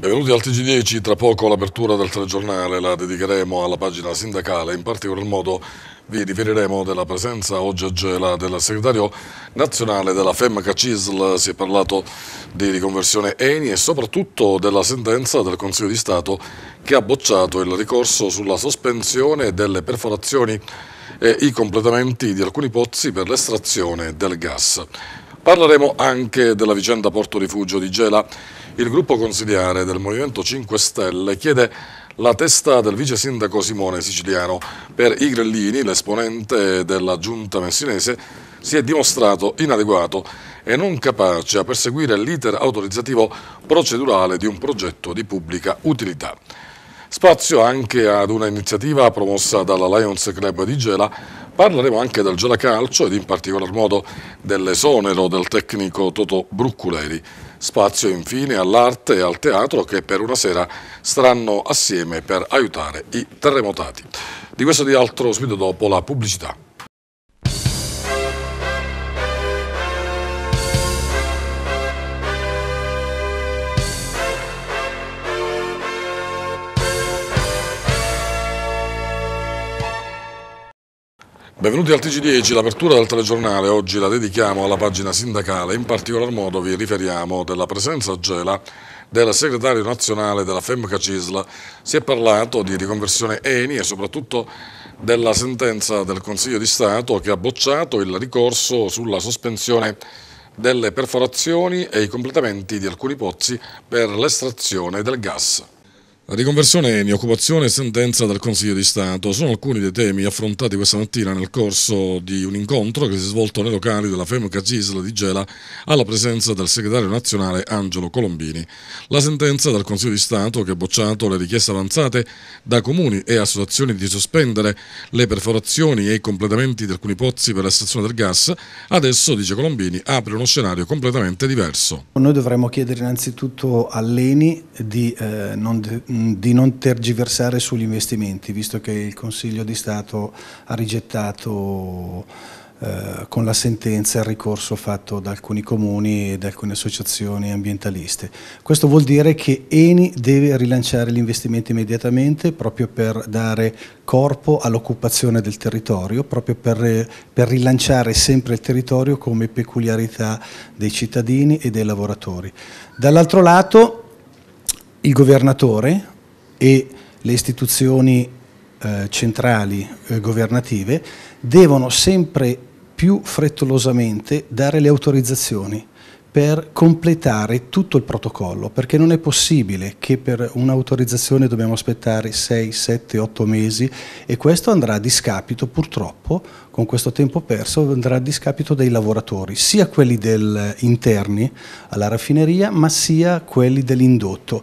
Benvenuti al TG10, tra poco l'apertura del telegiornale la dedicheremo alla pagina sindacale, in particolar modo vi riferiremo della presenza oggi a Gela del segretario nazionale della FEMCA CISL, si è parlato di riconversione ENI e soprattutto della sentenza del Consiglio di Stato che ha bocciato il ricorso sulla sospensione delle perforazioni e i completamenti di alcuni pozzi per l'estrazione del gas. Parleremo anche della vicenda Porto Rifugio di Gela il gruppo consigliare del Movimento 5 Stelle chiede la testa del vice sindaco Simone Siciliano. Per i Grellini, l'esponente della giunta messinese, si è dimostrato inadeguato e non capace a perseguire l'iter autorizzativo procedurale di un progetto di pubblica utilità. Spazio anche ad una iniziativa promossa dalla Lions Club di Gela. Parleremo anche del Gela Calcio ed in particolar modo dell'esonero del tecnico Toto Brucculeri. Spazio infine all'arte e al teatro che per una sera staranno assieme per aiutare i terremotati. Di questo e di altro subito dopo la pubblicità. Benvenuti al TG10, l'apertura del telegiornale oggi la dedichiamo alla pagina sindacale, in particolar modo vi riferiamo della presenza a Gela del segretario nazionale della FEMCA CISL. Si è parlato di riconversione ENI e soprattutto della sentenza del Consiglio di Stato che ha bocciato il ricorso sulla sospensione delle perforazioni e i completamenti di alcuni pozzi per l'estrazione del gas riconversione in occupazione e sentenza dal Consiglio di Stato sono alcuni dei temi affrontati questa mattina nel corso di un incontro che si è svolto nei locali della FEMCA Cisla di Gela alla presenza del segretario nazionale Angelo Colombini. La sentenza dal Consiglio di Stato che ha bocciato le richieste avanzate da comuni e associazioni di sospendere le perforazioni e i completamenti di alcuni pozzi per la stazione del gas, adesso, dice Colombini, apre uno scenario completamente diverso. Noi dovremmo chiedere innanzitutto all'ENI di eh, non di non tergiversare sugli investimenti, visto che il Consiglio di Stato ha rigettato eh, con la sentenza il ricorso fatto da alcuni comuni e da alcune associazioni ambientaliste. Questo vuol dire che Eni deve rilanciare gli investimenti immediatamente proprio per dare corpo all'occupazione del territorio, proprio per, per rilanciare sempre il territorio come peculiarità dei cittadini e dei lavoratori. Dall'altro lato il governatore e le istituzioni eh, centrali eh, governative devono sempre più frettolosamente dare le autorizzazioni per completare tutto il protocollo, perché non è possibile che per un'autorizzazione dobbiamo aspettare 6, 7, 8 mesi e questo andrà a discapito purtroppo, con questo tempo perso, andrà a discapito dei lavoratori, sia quelli del, interni alla raffineria ma sia quelli dell'indotto,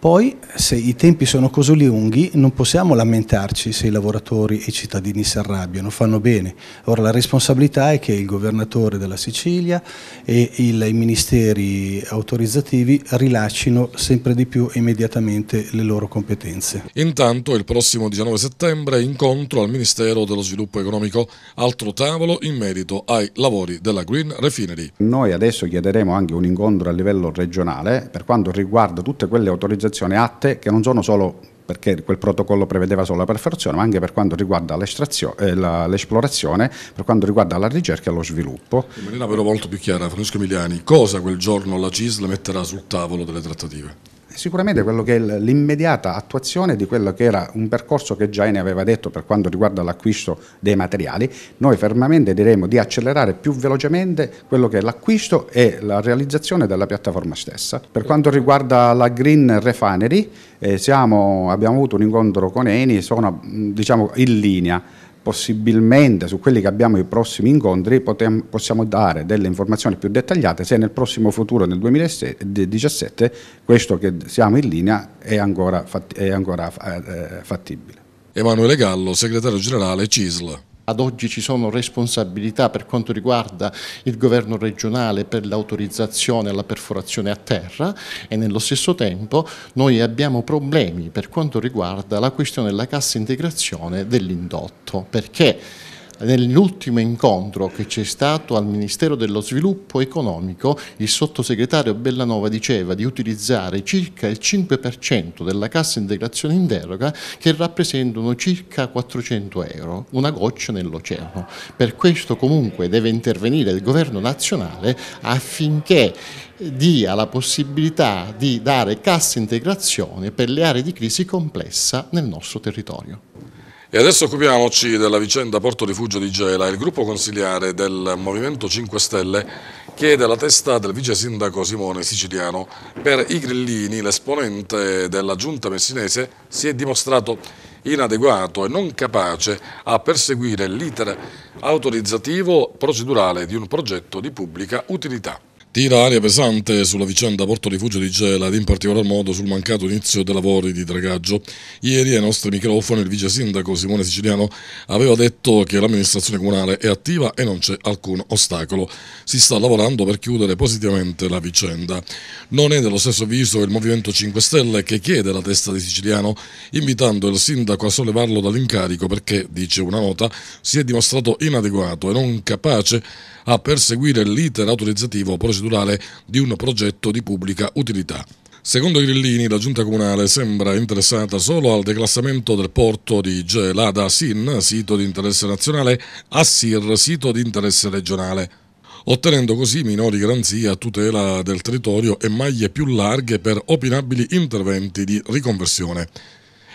poi, se i tempi sono così lunghi, non possiamo lamentarci se i lavoratori e i cittadini si arrabbiano, fanno bene. Ora la responsabilità è che il governatore della Sicilia e il, i ministeri autorizzativi rilascino sempre di più immediatamente le loro competenze. Intanto il prossimo 19 settembre incontro al Ministero dello Sviluppo Economico, altro tavolo in merito ai lavori della Green Refinery. Noi adesso chiederemo anche un incontro a livello regionale per quanto riguarda tutte quelle autorizzazioni progettazione atte che non sono solo perché quel protocollo prevedeva solo la perforazione, ma anche per quanto riguarda eh, l'esplorazione, per quanto riguarda la ricerca e lo sviluppo. In maniera però molto più chiara, Francesco Emiliani, cosa quel giorno la CISL metterà sul tavolo delle trattative? sicuramente quello che è l'immediata attuazione di quello che era un percorso che già ne aveva detto per quanto riguarda l'acquisto dei materiali, noi fermamente diremo di accelerare più velocemente quello che è l'acquisto e la realizzazione della piattaforma stessa. Per quanto riguarda la Green Refinery, eh, siamo, abbiamo avuto un incontro con Eni, sono diciamo, in linea possibilmente su quelli che abbiamo i prossimi incontri potem- possiamo dare delle informazioni più dettagliate se nel prossimo futuro, nel 2017, questo che siamo in linea è ancora, fatti- è ancora eh, fattibile. Emanuele Gallo, segretario generale CISL ad oggi ci sono responsabilità per quanto riguarda il governo regionale per l'autorizzazione alla perforazione a terra e nello stesso tempo noi abbiamo problemi per quanto riguarda la questione della cassa integrazione dell'indotto perché Nell'ultimo incontro che c'è stato al Ministero dello Sviluppo Economico, il sottosegretario Bellanova diceva di utilizzare circa il 5% della cassa integrazione in deroga che rappresentano circa 400 euro, una goccia nell'oceano. Per questo comunque deve intervenire il governo nazionale affinché dia la possibilità di dare cassa integrazione per le aree di crisi complessa nel nostro territorio. E adesso occupiamoci della vicenda Porto Rifugio di Gela. Il gruppo consigliare del Movimento 5 Stelle chiede la testa del vice sindaco Simone Siciliano. Per i grillini l'esponente della giunta messinese si è dimostrato inadeguato e non capace a perseguire l'iter autorizzativo procedurale di un progetto di pubblica utilità. Tira aria pesante sulla vicenda Porto Rifugio di Gela ed in particolar modo sul mancato inizio dei lavori di dragaggio. Ieri ai nostri microfoni il vice sindaco Simone Siciliano aveva detto che l'amministrazione comunale è attiva e non c'è alcun ostacolo. Si sta lavorando per chiudere positivamente la vicenda. Non è dello stesso viso il Movimento 5 Stelle che chiede la testa di Siciliano invitando il sindaco a sollevarlo dall'incarico perché, dice una nota, si è dimostrato inadeguato e non capace a perseguire l'iter autorizzativo procedurale procedurale di un progetto di pubblica utilità. Secondo Grillini, la giunta comunale sembra interessata solo al declassamento del porto di Gelada Sin, sito di interesse nazionale, a Sir, sito di interesse regionale, ottenendo così minori garanzie a tutela del territorio e maglie più larghe per opinabili interventi di riconversione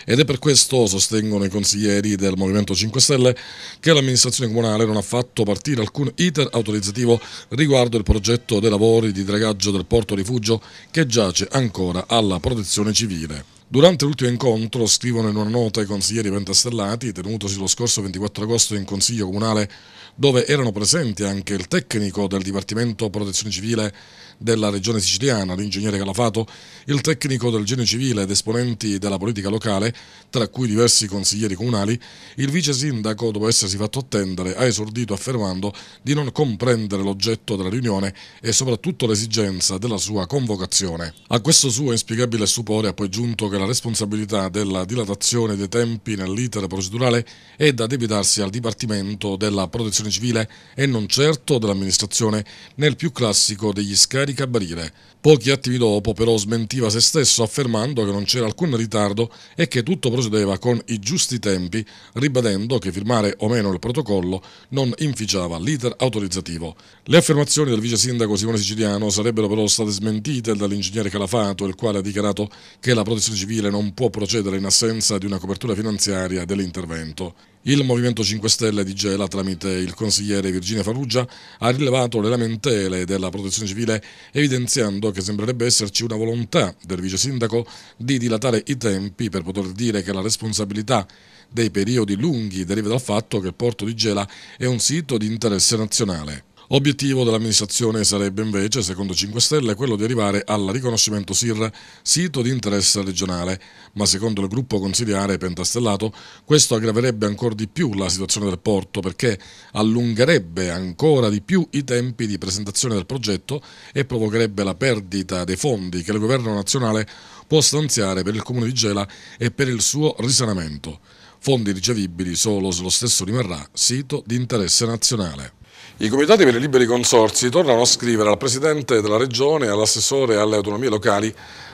ed è per questo, sostengono i consiglieri del Movimento 5 Stelle, che l'amministrazione comunale non ha fatto partire alcun iter autorizzativo riguardo il progetto dei lavori di dragaggio del porto rifugio che giace ancora alla protezione civile. Durante l'ultimo incontro, scrivono in una nota i consiglieri pentastellati, tenutosi lo scorso 24 agosto in Consiglio Comunale, dove erano presenti anche il tecnico del Dipartimento Protezione Civile della Regione Siciliana, l'ingegnere Calafato, il tecnico del genio civile ed esponenti della politica locale, tra cui diversi consiglieri comunali, il vice sindaco, dopo essersi fatto attendere, ha esordito affermando di non comprendere l'oggetto della riunione e soprattutto l'esigenza della sua convocazione. A questo suo inspiegabile stupore ha poi giunto che la responsabilità della dilatazione dei tempi nell'iter procedurale è da debitarsi al Dipartimento della Protezione Civile e non certo dell'amministrazione nel più classico degli scaricabarile. Pochi attimi dopo però smentiva se stesso affermando che non c'era alcun ritardo e che tutto procedeva con i giusti tempi, ribadendo che firmare o meno il protocollo non inficiava l'iter autorizzativo. Le affermazioni del vice sindaco Simone Siciliano sarebbero però state smentite dall'ingegnere Calafato, il quale ha dichiarato che la protezione civile non può procedere in assenza di una copertura finanziaria dell'intervento. Il Movimento 5 Stelle di Gela, tramite il consigliere Virginia Farrugia, ha rilevato le lamentele della protezione civile, evidenziando che sembrerebbe esserci una volontà del vice sindaco di dilatare i tempi per poter dire che la responsabilità dei periodi lunghi deriva dal fatto che il porto di Gela è un sito di interesse nazionale. Obiettivo dell'amministrazione sarebbe invece, secondo 5 Stelle, quello di arrivare al riconoscimento SIR, sito di interesse regionale, ma secondo il gruppo consigliare Pentastellato questo aggraverebbe ancora di più la situazione del porto perché allungherebbe ancora di più i tempi di presentazione del progetto e provocherebbe la perdita dei fondi che il governo nazionale può stanziare per il comune di Gela e per il suo risanamento. Fondi ricevibili solo se lo stesso rimarrà sito di interesse nazionale. I comitati per i liberi consorsi tornano a scrivere al Presidente della Regione e all'assessore alle autonomie locali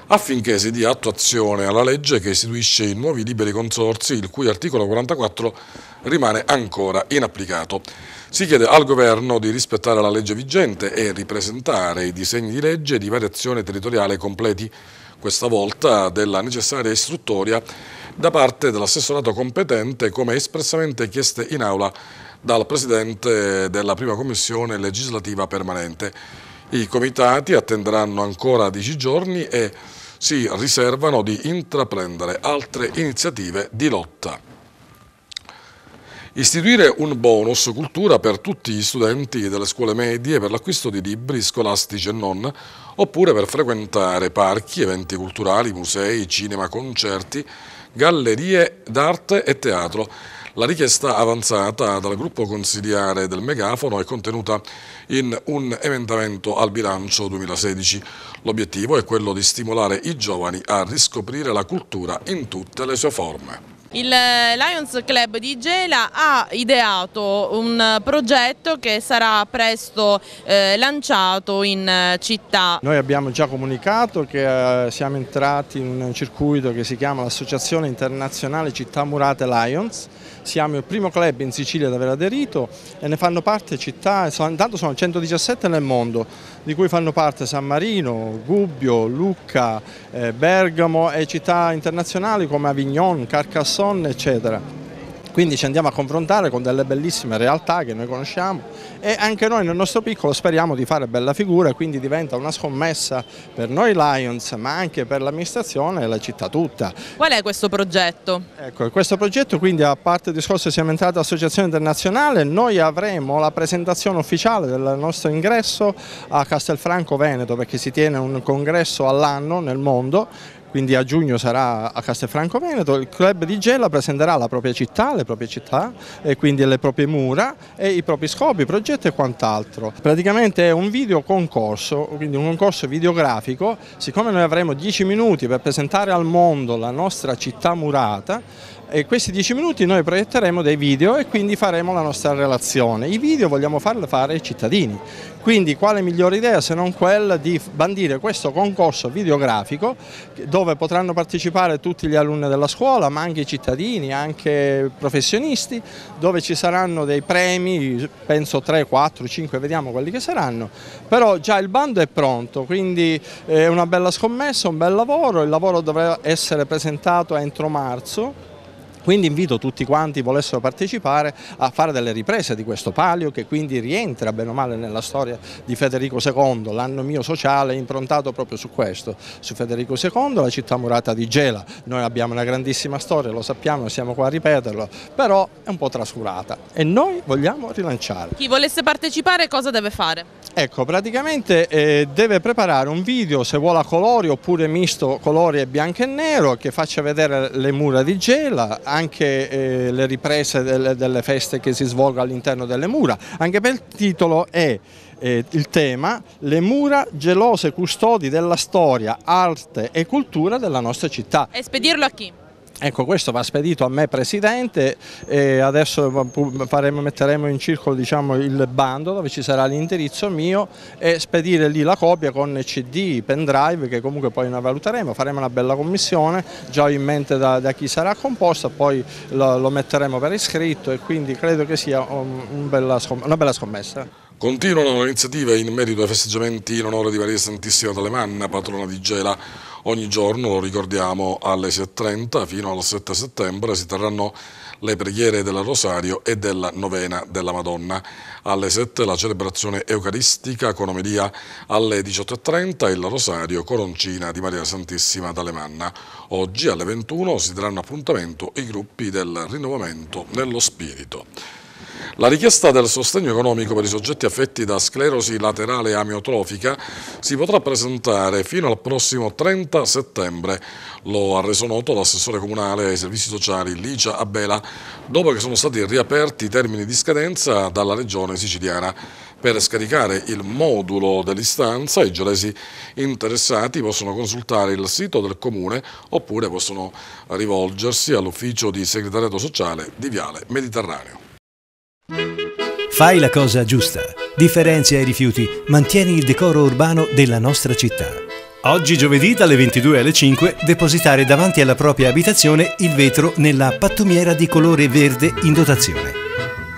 affinché si dia attuazione alla legge che istituisce i nuovi liberi consorsi, il cui articolo 44 rimane ancora inapplicato. Si chiede al Governo di rispettare la legge vigente e ripresentare i disegni di legge di variazione territoriale completi, questa volta della necessaria istruttoria da parte dell'assessorato competente come espressamente chieste in aula dal Presidente della prima Commissione legislativa permanente. I comitati attenderanno ancora dieci giorni e si riservano di intraprendere altre iniziative di lotta. Istituire un bonus cultura per tutti gli studenti delle scuole medie per l'acquisto di libri scolastici e non, oppure per frequentare parchi, eventi culturali, musei, cinema, concerti, gallerie d'arte e teatro la richiesta avanzata dal gruppo consigliare del Megafono è contenuta in un emendamento al bilancio 2016. L'obiettivo è quello di stimolare i giovani a riscoprire la cultura in tutte le sue forme. Il eh, Lions Club di Gela ha ideato un progetto che sarà presto eh, lanciato in eh, città. Noi abbiamo già comunicato che eh, siamo entrati in un circuito che si chiama l'Associazione Internazionale Città Murate Lions. Siamo il primo club in Sicilia ad aver aderito e ne fanno parte città, intanto sono 117 nel mondo, di cui fanno parte San Marino, Gubbio, Lucca, eh, Bergamo e città internazionali come Avignon, Carcassonne sonne, eccetera. Quindi ci andiamo a confrontare con delle bellissime realtà che noi conosciamo e anche noi nel nostro piccolo speriamo di fare bella figura, quindi diventa una scommessa per noi Lions, ma anche per l'amministrazione e la città tutta. Qual è questo progetto? Ecco, questo progetto quindi a parte il discorso siamo entrati all'Associazione Internazionale, noi avremo la presentazione ufficiale del nostro ingresso a Castelfranco Veneto perché si tiene un congresso all'anno nel mondo quindi a giugno sarà a Castelfranco Veneto, il club di Gela presenterà la propria città, le proprie città e quindi le proprie mura e i propri scopi, progetti e quant'altro. Praticamente è un video concorso, quindi un concorso videografico, siccome noi avremo 10 minuti per presentare al mondo la nostra città murata, e questi 10 minuti noi proietteremo dei video e quindi faremo la nostra relazione. I video vogliamo farli fare ai cittadini, quindi quale migliore idea se non quella di bandire questo concorso videografico dove potranno partecipare tutti gli alunni della scuola ma anche i cittadini, anche professionisti, dove ci saranno dei premi, penso 3, 4, 5, vediamo quelli che saranno, però già il bando è pronto, quindi eh, è una bella scommessa, un bel lavoro, il lavoro dovrà essere presentato entro marzo quindi invito tutti quanti volessero partecipare a fare delle riprese di questo palio che quindi rientra bene o male nella storia di Federico II, l'anno mio sociale è improntato proprio su questo, su Federico II, la città murata di Gela. Noi abbiamo una grandissima storia, lo sappiamo, siamo qua a ripeterlo, però è un po' trascurata e noi vogliamo rilanciare. Chi volesse partecipare cosa deve fare? Ecco, praticamente eh, deve preparare un video se vuole a colori oppure misto colori e bianco e nero che faccia vedere le mura di Gela, anche eh, le riprese delle, delle, feste che si svolgono all'interno delle mura, anche per il titolo è eh, il tema Le mura gelose custodi della storia, arte e cultura della nostra città. E spedirlo a chi? Ecco, questo va spedito a me Presidente e adesso faremo, metteremo in circolo diciamo, il bando dove ci sarà l'indirizzo mio e spedire lì la copia con CD, pendrive che comunque poi noi valuteremo, faremo una bella commissione, già in mente da, da chi sarà composta, poi lo, lo, metteremo per iscritto e quindi credo che sia un, un bella, una bella scommessa. Continuano le iniziative in merito ai festeggiamenti in onore di Maria Santissima D'Alemanna, patrona di Gela. Ogni giorno, lo ricordiamo, alle 6.30 fino al 7 settembre si terranno le preghiere del Rosario e della Novena della Madonna. Alle 7 la celebrazione eucaristica con omelia alle 18.30 il Rosario Coroncina di Maria Santissima d'Alemanna. Oggi alle 21 si daranno appuntamento i gruppi del rinnovamento nello spirito. La richiesta del sostegno economico per i soggetti affetti da sclerosi laterale amiotrofica si potrà presentare fino al prossimo 30 settembre, lo ha reso noto l'assessore comunale ai servizi sociali Licia Abela, dopo che sono stati riaperti i termini di scadenza dalla regione siciliana. Per scaricare il modulo dell'istanza i gelesi interessati possono consultare il sito del comune oppure possono rivolgersi all'ufficio di segretariato sociale di Viale Mediterraneo. Fai la cosa giusta, differenzia i rifiuti, mantieni il decoro urbano della nostra città. Oggi giovedì dalle 22 alle 5 depositare davanti alla propria abitazione il vetro nella pattumiera di colore verde in dotazione.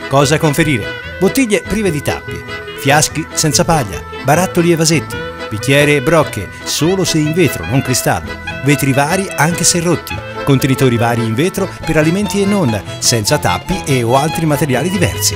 Cosa conferire? Bottiglie prive di tappi, fiaschi senza paglia, barattoli e vasetti, bicchiere e brocche, solo se in vetro, non cristallo, vetri vari anche se rotti, contenitori vari in vetro per alimenti e non, senza tappi e o altri materiali diversi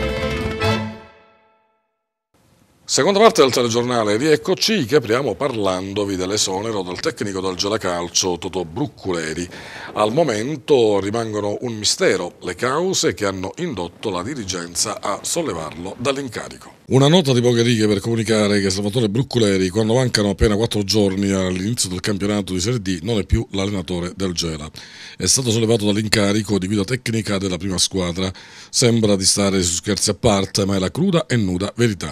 Seconda parte del telegiornale, rieccoci che apriamo parlandovi dell'esonero del tecnico del Gelacalcio Toto Brucculeri. Al momento rimangono un mistero le cause che hanno indotto la dirigenza a sollevarlo dall'incarico. Una nota di poche righe per comunicare che Salvatore Brucculeri, quando mancano appena quattro giorni all'inizio del campionato di Serie D, non è più l'allenatore del Gela. È stato sollevato dall'incarico di guida tecnica della prima squadra. Sembra di stare su scherzi a parte, ma è la cruda e nuda verità.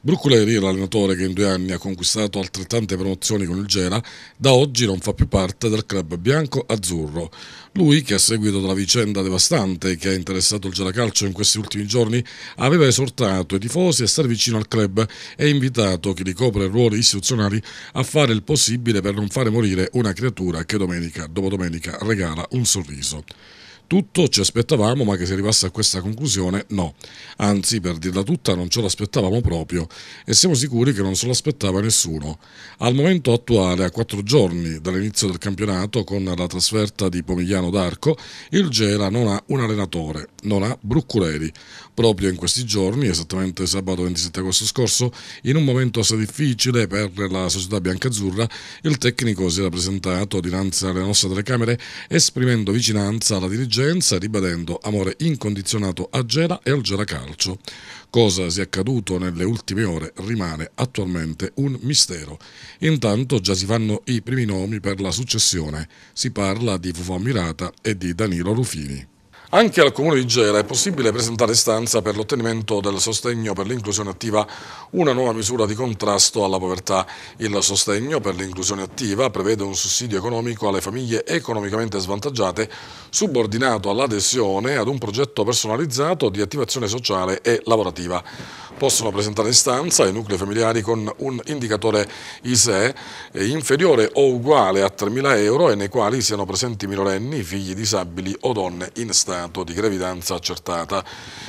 Brucculeri Culeri, l'allenatore che in due anni ha conquistato altrettante promozioni con il Gera, da oggi non fa più parte del club bianco-azzurro. Lui, che a seguito della vicenda devastante che ha interessato il Gera Calcio in questi ultimi giorni, aveva esortato i tifosi a stare vicino al club e invitato chi ricopre ruoli istituzionali a fare il possibile per non fare morire una creatura che domenica dopo domenica regala un sorriso tutto ci aspettavamo, ma che si arrivasse a questa conclusione no. Anzi, per dirla tutta, non ce l'aspettavamo proprio e siamo sicuri che non se l'aspettava nessuno. Al momento attuale, a quattro giorni dall'inizio del campionato, con la trasferta di Pomigliano d'Arco, il Gela non ha un allenatore, non ha Brucculeri. Proprio in questi giorni, esattamente sabato 27 agosto scorso, in un momento assai difficile per la società biancazzurra, il tecnico si era presentato dinanzi alle nostre telecamere esprimendo vicinanza alla dirigenza Vicenza ribadendo amore incondizionato a Gela e al Gela Calcio. Cosa sia accaduto nelle ultime ore rimane attualmente un mistero. Intanto già si fanno i primi nomi per la successione. Si parla di Fufo Mirata e di Danilo Rufini. Anche al Comune di Gera è possibile presentare istanza per l'ottenimento del sostegno per l'inclusione attiva, una nuova misura di contrasto alla povertà. Il sostegno per l'inclusione attiva prevede un sussidio economico alle famiglie economicamente svantaggiate subordinato all'adesione ad un progetto personalizzato di attivazione sociale e lavorativa possono presentare istanza i nuclei familiari con un indicatore ISE inferiore o uguale a 3.000 euro e nei quali siano presenti minorenni, figli disabili o donne in stato di gravidanza accertata.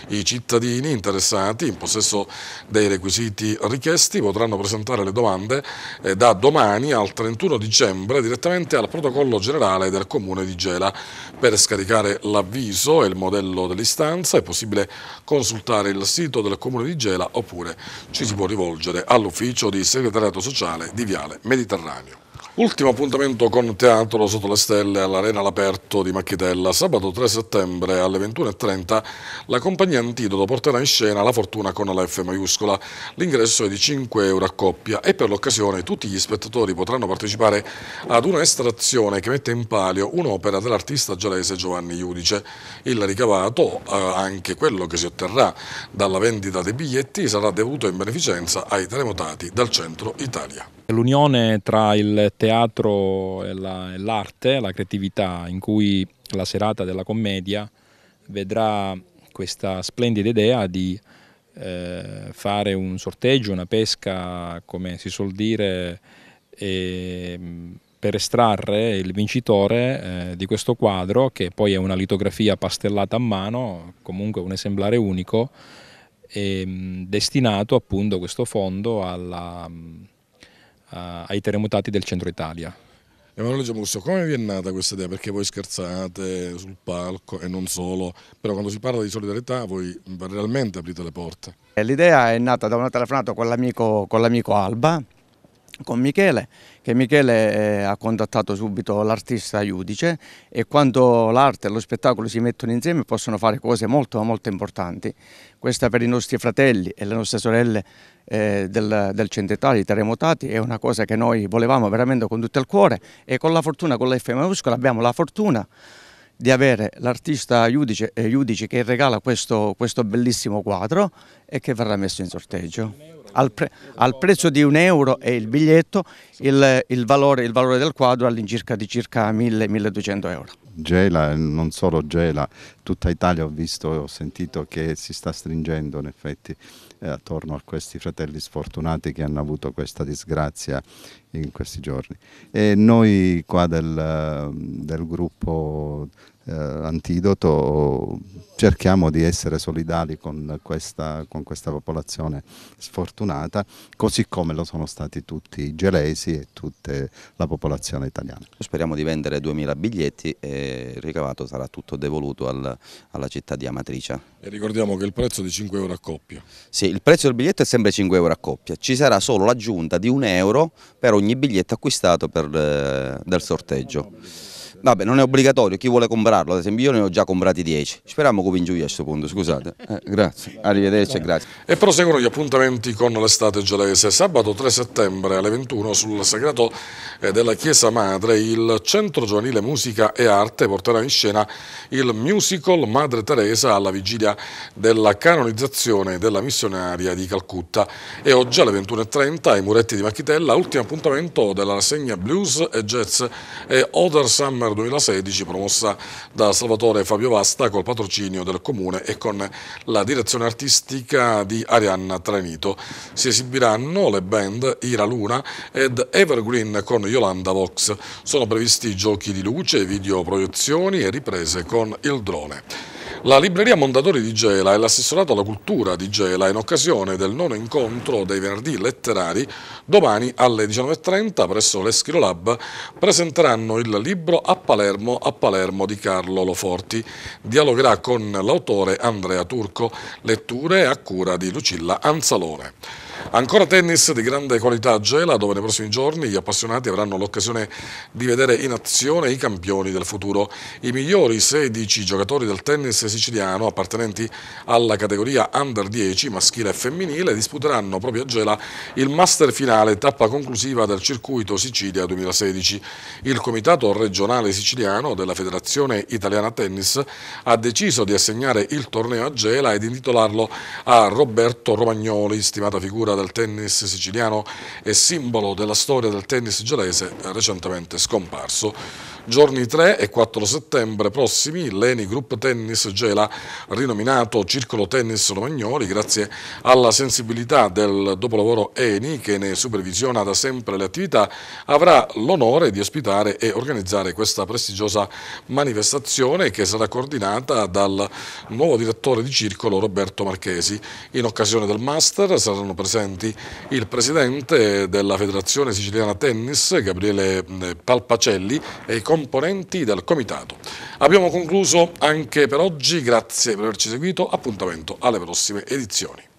I cittadini interessati in possesso dei requisiti richiesti potranno presentare le domande eh, da domani al 31 dicembre direttamente al protocollo generale del Comune di Gela. Per scaricare l'avviso e il modello dell'istanza è possibile consultare il sito del Comune di Gela oppure ci si può rivolgere all'ufficio di segretariato sociale di Viale Mediterraneo. Ultimo appuntamento con Teatro sotto le stelle all'Arena all'aperto di Macchitella. Sabato 3 settembre alle 21.30 la compagnia Antidoto porterà in scena La Fortuna con la F maiuscola. L'ingresso è di 5 euro a coppia e per l'occasione tutti gli spettatori potranno partecipare ad una estrazione che mette in palio un'opera dell'artista gialese Giovanni Iudice. Il ricavato, eh, anche quello che si otterrà dalla vendita dei biglietti, sarà devuto in beneficenza ai terremotati dal centro Italia l'unione tra il teatro e, la, e l'arte, la creatività, in cui la serata della commedia vedrà questa splendida idea di eh, fare un sorteggio, una pesca, come si suol dire, e, mm, per estrarre il vincitore eh, di questo quadro, che poi è una litografia pastellata a mano, comunque un esemplare unico, e, mm, destinato appunto questo fondo alla mm, eh, ai terremotati del centro Italia. Emanuele Giamusso, come vi è nata questa idea? Perché voi scherzate sul palco e non solo, però quando si parla di solidarietà voi realmente aprite le porte. Eh, l'idea è nata da una telefonata con l'amico Alba, con Michele, che Michele eh, ha contattato subito l'artista Iudice e quando l'arte e lo spettacolo si mettono insieme possono fare cose molto molto importanti. Questa per i nostri fratelli e le nostre sorelle eh, del, del centro Italia, i terremotati, è una cosa che noi volevamo veramente con tutto il cuore e con la fortuna, con la F maiuscola abbiamo la fortuna di avere l'artista Iudice, eh, Iudice, che regala questo, questo, bellissimo quadro e che verrà messo in sorteggio. Al, pre, al prezzo di un euro e il biglietto, il, il, valore, il valore, del quadro all'incirca di circa 1000-1200 euro. Gela, non solo Gela, tutta Italia ho visto e ho sentito che si sta stringendo in effetti eh, attorno a questi fratelli sfortunati che hanno avuto questa disgrazia in questi giorni. E noi qua del, del gruppo eh, antidoto, cerchiamo di essere solidali con questa, con questa, popolazione sfortunata, così come lo sono stati tutti i gelesi e tutta la popolazione italiana. Speriamo di vendere 2000 biglietti e il ricavato sarà tutto devoluto al, alla città di Amatrice. E ricordiamo che il prezzo è di 5 euro a coppia. Sì, il prezzo del biglietto è sempre 5 euro a coppia, ci sarà solo l'aggiunta di 1 euro per ogni biglietto acquistato per, eh, dal sorteggio. Vabbè, non è obbligatorio, chi vuole comprarlo, ad esempio io ne ho già comprati 10. Speriamo che in giù a questo punto, scusate. Eh, grazie, arrivederci e grazie. E proseguono gli appuntamenti con l'estate gelese. Sabato 3 settembre alle 21 sul sagrato eh, della Chiesa Madre il Centro Giovanile Musica e Arte porterà in scena il musical Madre Teresa alla vigilia della canonizzazione della missionaria di Calcutta. E oggi alle 21.30 ai Muretti di Macchitella, ultimo appuntamento della rassegna Blues e Jazz e Other Summer Primavera 2016 promossa da Salvatore Fabio Vasta col patrocinio del Comune e con la direzione artistica di Arianna Tranito. Si esibiranno le band Ira Luna ed Evergreen con Yolanda Vox. Sono previsti giochi di luce, video proiezioni e riprese con il drone. La libreria Mondadori di Gela e l'assessorato alla cultura di Gela in occasione del nono incontro dei venerdì letterari domani alle 19.30 presso l'Eschirolab presenteranno il libro A Palermo a Palermo di Carlo Loforti. Dialogherà con l'autore Andrea Turco, letture a cura di Lucilla Anzalone. Ancora tennis di grande qualità a Gela, dove nei prossimi giorni gli appassionati avranno l'occasione di vedere in azione i campioni del futuro. I migliori 16 giocatori del tennis siciliano appartenenti alla categoria Under 10 maschile e femminile disputeranno proprio a Gela il master finale, tappa conclusiva del circuito Sicilia 2016. Il Comitato regionale siciliano della Federazione Italiana Tennis ha deciso di assegnare il torneo a Gela ed intitolarlo a Roberto Romagnoli, stimata figura leggenda del tennis siciliano e simbolo della storia del tennis gelese recentemente scomparso. Giorni 3 e 4 settembre prossimi l'ENI Group Tennis Gela, rinominato Circolo Tennis Romagnoli, grazie alla sensibilità del dopolavoro ENI che ne supervisiona da sempre le attività, avrà l'onore di ospitare e organizzare questa prestigiosa manifestazione che sarà coordinata dal nuovo direttore di Circolo Roberto Marchesi. In occasione del Master saranno presenti il presidente della Federazione Siciliana Tennis Gabriele Palpacelli e i componenti del Comitato. Abbiamo concluso anche per oggi, grazie per averci seguito, appuntamento alle prossime edizioni.